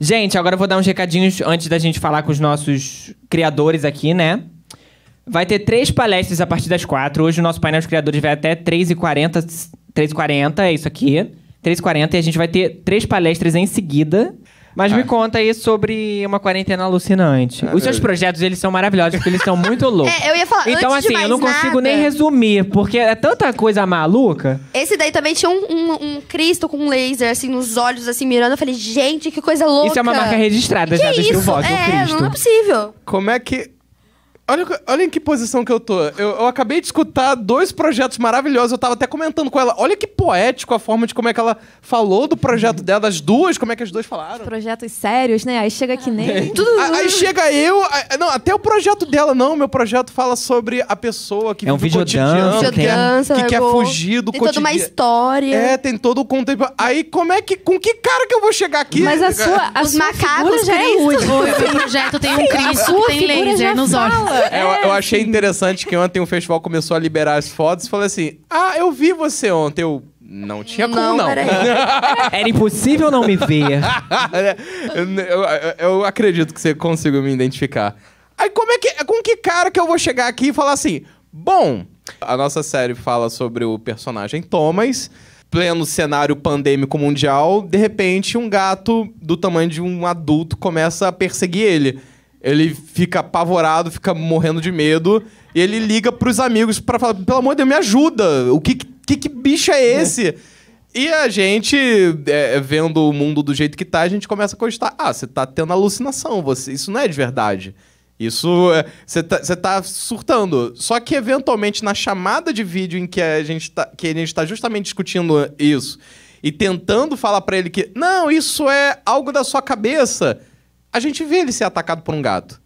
Gente, agora eu vou dar uns recadinhos antes da gente falar com os nossos criadores aqui, né? Vai ter três palestras a partir das quatro. Hoje o nosso painel de criadores vai até 3h40. 3h40, é isso aqui. 3h40 e a gente vai ter três palestras em seguida. Mas ah. me tá. conta aí sobre uma quarentena alucinante. Ah, Os seus é. projetos, eles são maravilhosos, porque eles são muito loucos. É, eu ia falar, Então, assim, eu não consigo nada... nem resumir, porque é tanta coisa maluca. Esse daí também tinha um, um, um, Cristo com um laser, assim, nos olhos, assim, mirando. Eu falei, gente, que coisa louca. Isso é uma marca registrada que já, é deixa eu é, é, Cristo. Não é possível. Como é que Olha, olha em que posição que eu tô. Eu, eu, acabei de escutar dois projetos maravilhosos. Eu tava até comentando com ela. Olha que poético a forma de como é que ela falou do projeto dela, das duas, como é que as duas falaram. Projetos sérios, né? Aí chega que nem. aí, aí chega eu. Aí, não, até o projeto dela, não. Meu projeto fala sobre a pessoa que é um vive cotidiano, que, dança, que quer é fugir do tem cotidiano. Tem toda uma história. É, tem todo o conteúdo. Aí como é que. Com que cara que eu vou chegar aqui? Mas a sua. as Os macacos já é útil. O projeto tem um Cristo, tem laser nos olhos. É, eu, eu, é achei assim. interessante que ontem o festival começou a liberar as fotos e falou assim: Ah, eu vi você ontem. Eu. Não tinha como não. não. Era impossível não me ver. eu, eu acredito que você consiga me identificar. Aí como é que. Com que cara que eu vou chegar aqui e falar assim? Bom, a nossa série fala sobre o personagem Thomas, pleno cenário pandêmico mundial, de repente um gato do tamanho de um adulto começa a perseguir ele. Ele fica apavorado, fica morrendo de medo. E ele liga pros amigos para falar: pelo amor de Deus, me ajuda! O que, que, que bicho é esse? É. E a gente, é, vendo o mundo do jeito que tá, a gente começa a constar: ah, você tá tendo alucinação, você, isso não é de verdade. Isso é, você está tá, tá, surtando. Só que, eventualmente, na chamada de vídeo em que a gente tá, que a gente tá justamente discutindo isso e tentando falar para ele que, não, isso é algo da sua cabeça a gente vê ele ser atacado por um gato.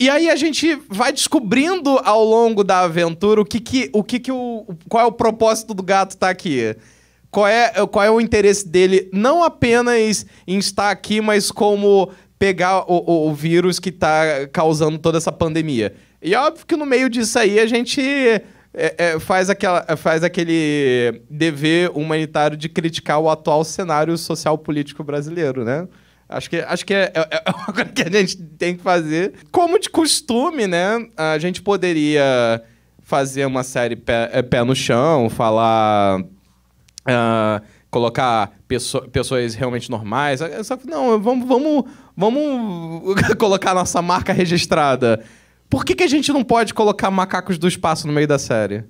E aí a gente vai descobrindo ao longo da aventura o que que o que que o qual é o propósito do gato tá aqui. Qual é, qual é o interesse dele não apenas em estar aqui, mas como pegar o, o, o vírus que está causando toda essa pandemia. E óbvio que no meio disso aí a gente é, é, faz, aquela, faz aquele dever humanitário de criticar o atual cenário social político brasileiro, né? Acho que, acho que é, é, é uma coisa que a gente tem que fazer. Como de costume, né? A gente poderia fazer uma série pé, é, pé no chão, falar. Uh, colocar pessoa, pessoas realmente normais. É, só que, não, vamos, vamos, vamos colocar nossa marca registrada. Por que, que a gente não pode colocar macacos do espaço no meio da série?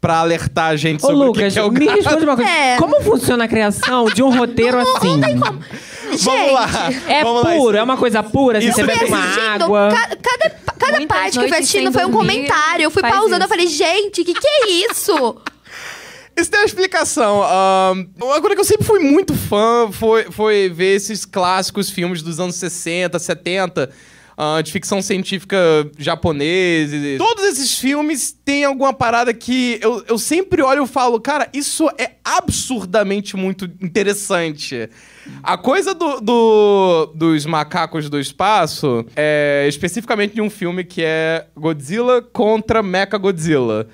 pra alertar a gente Ô, sobre Lucas, o que, é o me grado. responde uma coisa. É. Como funciona a criação de um roteiro assim? Não tem como. vamos lá. É vamos puro, lá. é uma coisa pura, assim, você bebe uma água. Ca cada, cada parte que eu fui assistindo foi um comentário. Eu fui pausando, isso. eu falei, gente, o que, que é isso? Isso tem uma explicação. Um, agora que eu sempre fui muito fã foi, foi ver esses clássicos filmes dos anos 60, 70 uh, de ficção científica japonesa. Todos esses filmes têm alguma parada que eu, eu sempre olho e falo, cara, isso é absurdamente muito interessante. A coisa do, do, dos macacos do espaço é especificamente de um filme que é Godzilla contra Mecha Godzilla.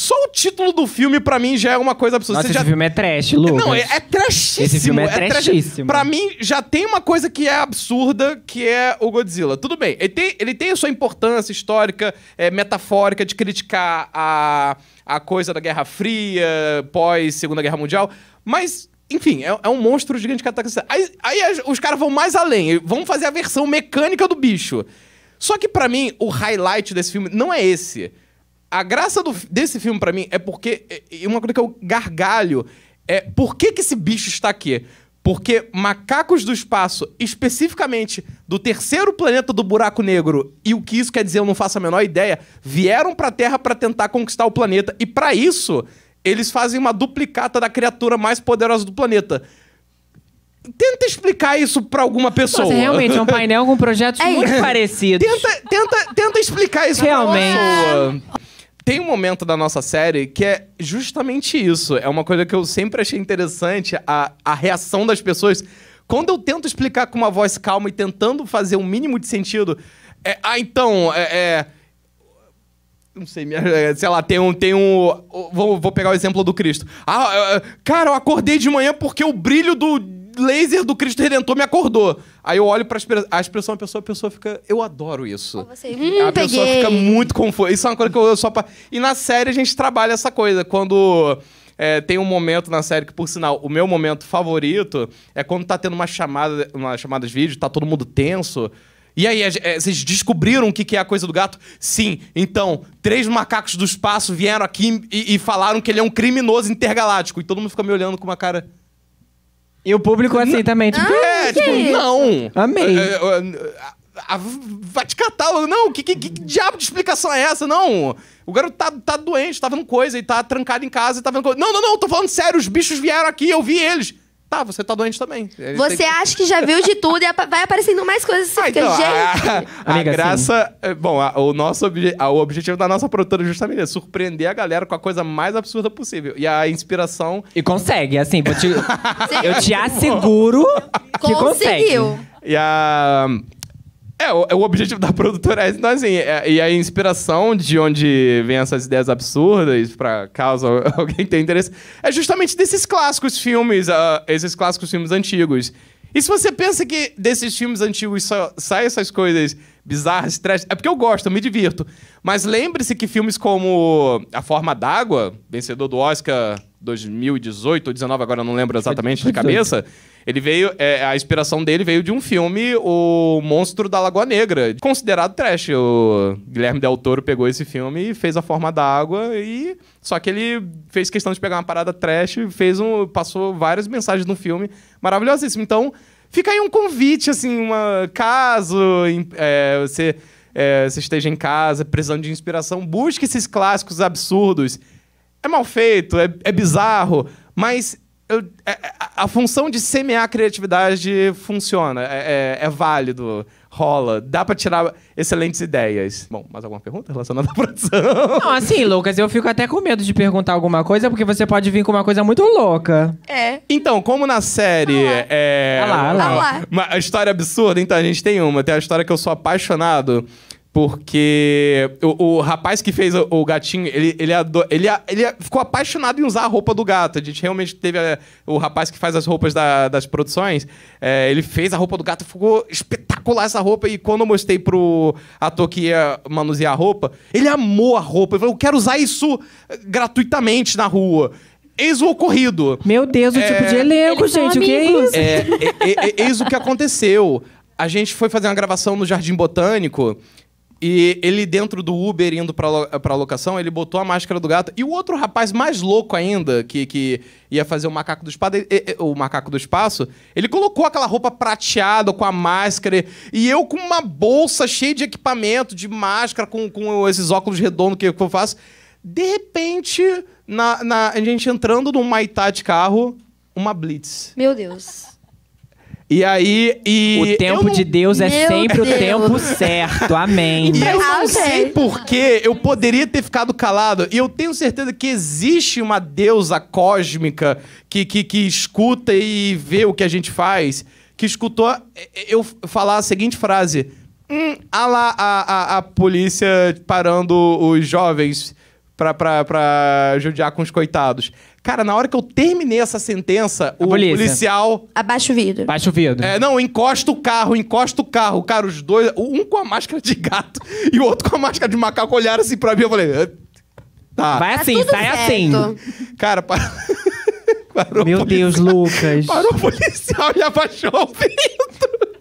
Só o título do filme, pra mim, já é uma coisa absurda. Nossa, Você esse já... filme é trash, Lucas. Não, é, é trashíssimo. Esse filme é, é trashíssimo. Pra mim, já tem uma coisa que é absurda, que é o Godzilla. Tudo bem, ele tem, ele tem a sua importância histórica, é, metafórica, de criticar a, a coisa da Guerra Fria, pós-Segunda Guerra Mundial, mas... Enfim, é, é um monstro gigante que ataca. Aí, aí os caras vão mais além, vão fazer a versão mecânica do bicho. Só que para mim, o highlight desse filme não é esse a graça do, desse filme para mim é porque. E uma coisa que eu gargalho é por que, que esse bicho está aqui? Porque macacos do espaço, especificamente do terceiro planeta do buraco negro, e o que isso quer dizer eu não faço a menor ideia, vieram para a Terra para tentar conquistar o planeta. E para isso, eles fazem uma duplicata da criatura mais poderosa do planeta. Tenta explicar isso pra alguma pessoa. Nossa, realmente é um painel com projetos é muito parecidos. Tenta, tenta, tenta explicar isso realmente. pra uma pessoa tem um momento da nossa série que é justamente isso. É uma coisa que eu sempre achei interessante, a, a reação das pessoas. Quando eu tento explicar com uma voz calma e tentando fazer um mínimo de sentido. É, ah, então, é, é não sei, é, sei lá, tem um. Tem um vou, vou pegar o exemplo do Cristo. Ah, cara, eu acordei de manhã porque o brilho do, laser do Cristo Redentor me acordou. Aí eu olho pra a expressão da pessoa, a pessoa fica. Eu adoro isso. Oh, você... hum, a peguei. pessoa fica muito confusa. Isso é uma coisa que eu, só só. E na série a gente trabalha essa coisa. Quando. É, tem um momento na série que, por sinal, o meu momento favorito é quando tá tendo uma chamada, uma chamada de vídeo, tá todo mundo tenso. E aí, é, é vocês descobriram o que, que é a coisa do gato? Sim. Então, três macacos do espaço vieram aqui e, e falaram que ele é um criminoso intergaláctico. E todo mundo fica me olhando com uma cara. E o público é assim também, tipo, é, ah, tipo, não. Amei. É, é, a- a- vai te catar. Não, que, que, que diabo de explicação é essa? Não. O garoto tá, tá doente, tá vendo coisa e tá trancado em casa e tá vendo coisa. Não, não, não, tô falando sério, os bichos vieram aqui, eu vi eles. Tá, você tá doente também. Ele você acha que já viu de tudo e vai aparecendo mais coisas ah, fica, então, gente. A, a, Amiga, a assim, graça. Sim. Eh, bom, a, o nosso obje a, o objetivo da nossa produtora justamente é surpreender a galera com a coisa mais absurda possível. E a inspiração. E consegue, assim, eu te, eu te asseguro que consegue. Conseguiu. E a. É, o, é, o, objetivo da produtora é então, assim, é, e a inspiração de onde vem essas ideias absurdas, para caso alguém tenha interesse, é justamente desses clássicos filmes, uh, esses clássicos filmes antigos. E se você pensa que desses filmes antigos só saem essas coisas bizarras, trash, é porque eu gosto, eu me divirto. Mas lembre-se que filmes como A Forma d'Água, vencedor do Oscar 2018 ou 19, agora não lembro exatamente de cabeça. 18 ele veio. É, a inspiração dele veio de um filme, O Monstro da Lagoa Negra, considerado trash. O Guilherme Del Toro pegou esse filme e fez a forma da água e. Só que ele fez questão de pegar uma parada trash, fez um. passou várias mensagens no filme maravilhosíssimo. Então, fica aí um convite, assim, uma caso é, você, é, você esteja em casa precisando de inspiração, busque esses clássicos absurdos. É mal feito, é, é bizarro, mas eu, é, é, a, a, função de semear a criatividade funciona, é, é, é válido, rola, dá para tirar excelentes ideias. Bom, mais alguma pergunta relacionada à produção? Não, assim, Lucas, eu fico até com medo de perguntar alguma coisa, porque você pode vir com uma coisa muito louca. É. Então, como na série ah, é. lá, olha lá. Uma, uma história absurda, então a gente tem uma. Tem a história que eu sou apaixonado porque o, o, rapaz que fez o, o gatinho, ele, ele, ador, ele, ele, ficou apaixonado em usar a roupa do gato. A gente realmente teve a, eh, o rapaz que faz as roupas da, das produções. É, ele fez a roupa do gato, ficou espetacular essa roupa. E quando eu mostrei pro ator que ia manusear a roupa, ele amou a roupa. Ele falou: Eu quero usar isso eh, gratuitamente na rua. Eis o ocorrido. Meu Deus, o é, tipo de elenco, gente. O que é isso? É, eis o que aconteceu. A gente foi fazer uma gravação no Jardim Botânico e ele, dentro do Uber, indo pra, pra locação, ele botou a máscara do gato. E o outro rapaz mais louco ainda, que, que ia fazer o macaco do espada, o macaco do espaço, ele colocou aquela roupa prateada com a máscara. E eu com uma bolsa cheia de equipamento, de máscara, com, com esses óculos redondos que, eu faço. De repente, na, na, a gente entrando num Maitá de carro, uma Blitz. Meu Deus. E aí. E o tempo de Deus é sempre Deus. o tempo certo. Amém. E eu não sei é. porquê eu poderia ter ficado calado. E eu tenho certeza que existe uma deusa cósmica que, que, que escuta e vê o que a gente faz, que escutou é, é, eu falar a seguinte frase. Hum, a lá a, a, a polícia parando os jovens pra, pra, pra judiar com os coitados. Cara, na hora que eu terminei essa sentença, A o polícia. policial. Abaixa o vidro. abaixa o vidro. É, não, encosta o carro, encosta o carro. Cara, os dois, um com a máscara de gato e o outro com a máscara de macaco, olharam assim pra mim. Eu falei, ah, tá. Vai tá assim, tudo sai certo. assim. Cara, para. parou. Meu Deus, Lucas. Parou o policial e abaixou o vidro.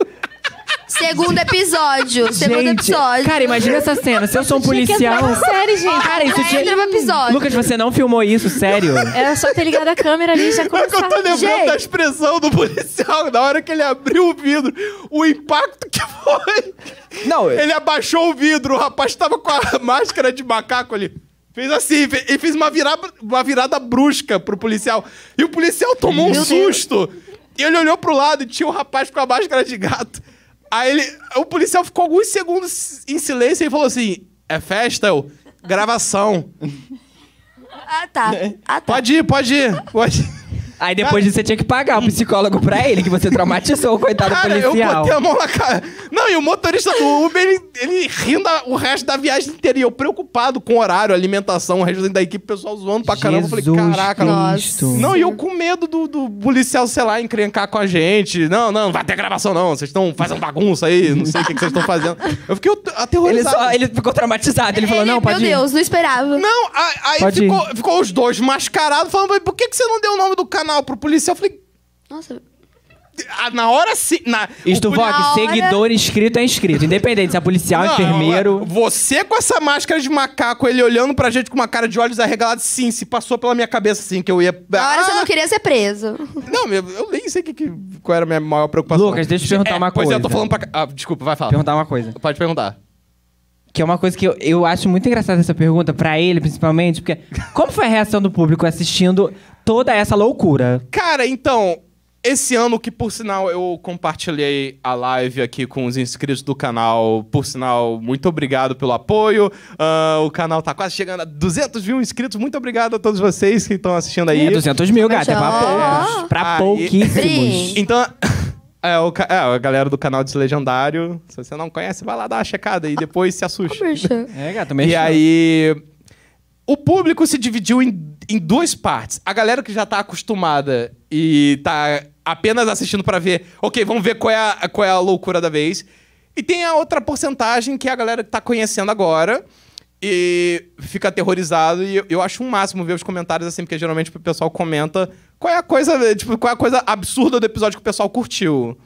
Segundo episódio. Segundo Gente, episódio. Cara, imagina essa cena. Se eu sou um policial. sério, gente. Cara, isso tinha. Entra no episódio. Lucas, você não filmou isso, sério? Era só ter ligado a câmera ali e já que Eu tô lembrando gente. da expressão do policial na hora que ele abriu o vidro. O impacto que foi. Não, ele abaixou o vidro, o rapaz tava com a máscara de macaco ali. Fez assim, fez, e fez uma virada, uma virada brusca pro policial. E o policial tomou Meu um Deus. susto. E ele olhou pro lado e tinha um rapaz com a máscara de gato. Aí ele, o policial ficou alguns segundos em silêncio e falou assim: É festa? Eu, gravação. Ah, tá. Né? Ah, tá. Pode ir, pode ir. Pode ir. Aí depois você tinha que pagar o psicólogo pra ele, que você traumatizou o coitado cara, policial. eu botei a mão na cara. Não, e o motorista do Uber, ele, ele rindo o resto da viagem inteira. E eu preocupado com horário, alimentação, o resto da equipe, o pessoal zoando pra caramba. Jesus eu falei, caraca. Cristo. Não, e eu com medo do, do policial, sei lá, encrencar com a gente. Não, não, não vai ter gravação não. Vocês estão fazendo bagunça aí, não sei o que, vocês estão fazendo. Eu fiquei aterrorizado. Ele, só, ele ficou traumatizado. Ele, ele falou, não, pode Meu ir. Deus, não esperava. Não, aí, aí ficou, ficou, os dois mascarados falando, por que, que você não deu o nome do canal? canal pro policial. Eu falei, Nossa. Ah, na hora sim. Na, o poli- hora- seguidor inscrito é inscrito. Independente se é policial, Não, enfermeiro. Você com essa máscara de macaco, ele olhando pra gente com uma cara de olhos arregalados, sim, se passou pela minha cabeça assim que eu ia. Na hora você ah! não queria ser preso. Não, eu, eu nem sei que, que- qual era a minha maior preocupação. Lucas, deixa eu te perguntar É, uma Pois é, eu tô falando pra. Ah, desculpa, vai falar. Perguntar uma coisa. Pode perguntar. Que é uma coisa que eu, eu acho muito engraçada essa pergunta, pra ele principalmente, porque como foi a reação do público assistindo toda essa loucura. Cara, então, esse ano que, por sinal, eu compartilhei a live aqui com os inscritos do canal. Por sinal, muito obrigado pelo apoio. Uh, o canal tá quase chegando a 200 mil inscritos. Muito obrigado a todos vocês que estão assistindo aí. É, 200 mil, gata. É pra poucos. Pra pouquíssimos. Então... É, o, é, a galera do canal Deslegendário. Se você não conhece, vai lá dar uma checada e depois se assusta. é, gata, mexeu. E aí... O público se dividiu em em duas partes. A galera que já tá acostumada e tá apenas assistindo para ver, ok, vamos ver qual é, a, qual é a loucura da vez. E tem a outra porcentagem que é a galera que tá conhecendo agora e fica aterrorizado. E eu, eu acho um máximo ver os comentários assim, porque geralmente o pessoal comenta qual é a coisa, tipo, qual é a coisa absurda do episódio que o pessoal curtiu.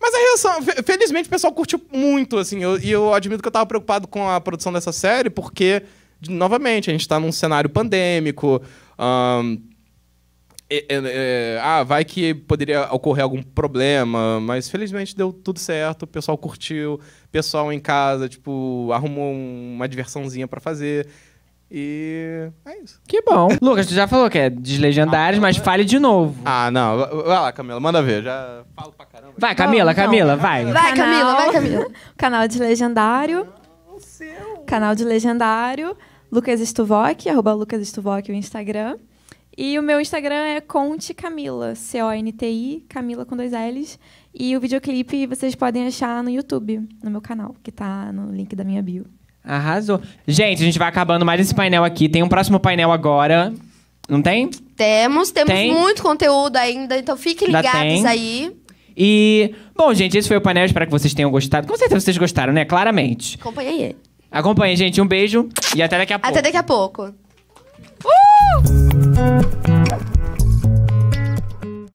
Mas a reação, felizmente o pessoal curtiu muito, assim, eu, e eu admito que eu tava preocupado com a produção dessa série, porque novamente, a gente está num cenário pandêmico. Um, é, é, é, ah, vai que poderia ocorrer algum problema, mas felizmente deu tudo certo, o pessoal curtiu, o pessoal em casa, tipo, arrumou uma diversãozinha para fazer. E é isso. Que bom. Lucas, tu já falou que é deslegendários, ah, mas fale de novo. Ah, não. Vai lá, Camila, manda ver. Já falo pra caramba. Vai, Camila, não, Camila, não. vai. Então, vai, Camila, vai, Camila. canal de legendário. O seu. Canal de legendário. Lucas Stuvok, arroba Lucas Stuvok, o Instagram. E o meu Instagram é Conte Camila, C-O-N-T-I, Camila com dois L's. E o videoclipe vocês podem achar no YouTube, no meu canal, que tá no link da minha bio. Arrasou. Gente, a gente vai acabando mais esse painel aqui. Tem um próximo painel agora. Não tem? Temos, temos tem. muito conteúdo ainda, então fiquem ligados aí. E, bom, gente, esse foi o painel. Espero que vocês tenham gostado. Com certeza vocês gostaram, né? Claramente. Acompanhei Acompanhe, gente. Um beijo e até daqui a pouco. Até daqui a pouco. Uh!